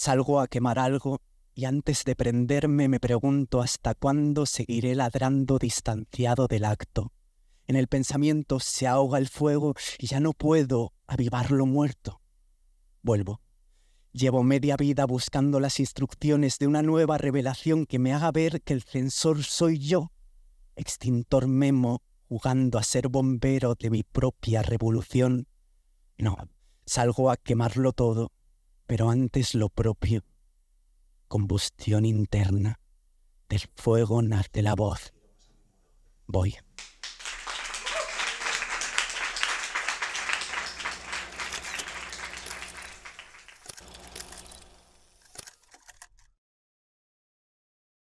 Salgo a quemar algo y antes de prenderme me pregunto hasta cuándo seguiré ladrando distanciado del acto. En el pensamiento se ahoga el fuego y ya no puedo avivarlo muerto. Vuelvo. Llevo media vida buscando las instrucciones de una nueva revelación que me haga ver que el censor soy yo, extintor memo jugando a ser bombero de mi propia revolución. No, salgo a quemarlo todo pero antes lo propio, combustión interna del fuego nace la voz. Voy.